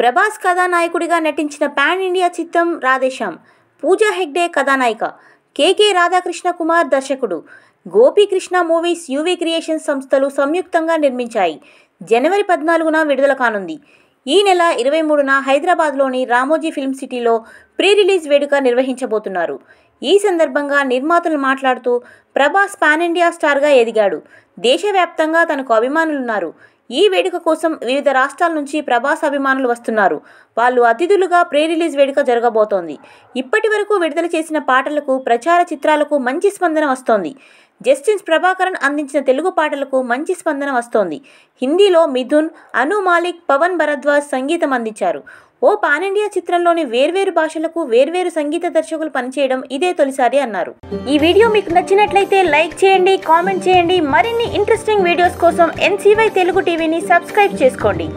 ప్రభాస్ కథానాయకుడిగా నటించిన pan India చిత్రం రాధేశ్యామ్ పూజా హెగ్డే కథానాయిక కేకే రాధాకృష్ణ కుమార్ దర్శకుడు గోపీకృష్ణ మూవీస్ యూవీ క్రియేషన్ సంస్థలు సంయుక్తంగా నిర్మించాయి జనవరి పద్నాలుగున విడుదల కానుంది ఈ నెల ఇరవై మూడున హైదరాబాద్లోని రామోజీ ఫిల్మ్ సిటీలో ప్రీ రిలీజ్ వేడుక నిర్వహించబోతున్నారు ఈ సందర్భంగా నిర్మాతలు మాట్లాడుతూ ప్రభాస్ పాన్ ఇండియా స్టార్గా ఎదిగాడు దేశవ్యాప్తంగా తనకు అభిమానులున్నారు ఈ వేడుక కోసం వివిధ రాష్ట్రాల నుంచి ప్రభాస్ అభిమానులు వస్తున్నారు వాళ్ళు అతిథులుగా ప్రీ రిలీజ్ వేడుక జరగబోతోంది ఇప్పటి వరకు విడుదల చేసిన పాటలకు ప్రచార చిత్రాలకు మంచి స్పందన వస్తోంది జస్టిన్స్ ప్రభాకరన్ అందించిన తెలుగు పాటలకు మంచి స్పందన వస్తోంది హిందీలో మిథున్ అను మాలిక్ పవన్ భరద్వాజ్ సంగీతం అందించారు ఓ పాన్ ఇండియా చిత్రంలోని వేర్వేరు భాషలకు వేర్వేరు సంగీత దర్శకులు పనిచేయడం ఇదే తొలిసారి అన్నారు ఈ వీడియో మీకు నచ్చినట్లయితే లైక్ చేయండి కామెంట్ చేయండి మరిన్ని ఇంట్రెస్టింగ్ వీడియోస్ కోసం ఎన్సీవై తెలుగు టీవీని సబ్స్క్రైబ్ చేసుకోండి